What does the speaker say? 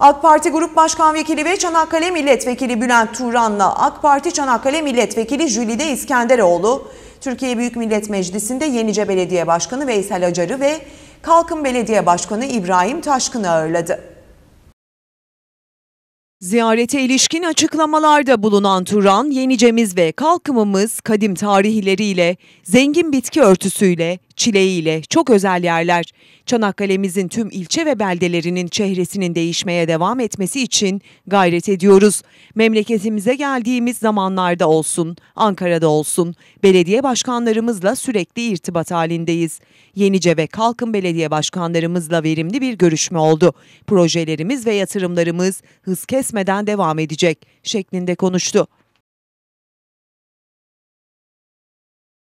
AK Parti Grup Başkan Vekili ve Çanakkale Milletvekili Bülent Turan'la AK Parti Çanakkale Milletvekili Jülide İskenderoğlu, Türkiye Büyük Millet Meclisi'nde Yenice Belediye Başkanı Veysel Acar'ı ve Kalkın Belediye Başkanı İbrahim Taşkın'ı ağırladı. Ziyarete ilişkin açıklamalarda bulunan Turan, Yenicemiz ve Kalkımımız kadim tarihleriyle, zengin bitki örtüsüyle, çileğiyle çok özel yerler. Çanakkale'mizin tüm ilçe ve beldelerinin çehresinin değişmeye devam etmesi için gayret ediyoruz. Memleketimize geldiğimiz zamanlarda olsun, Ankara'da olsun, belediye başkanlarımızla sürekli irtibat halindeyiz. Yenice ve Kalkın belediye başkanlarımızla verimli bir görüşme oldu. Projelerimiz ve yatırımlarımız hız kesmeden devam edecek şeklinde konuştu.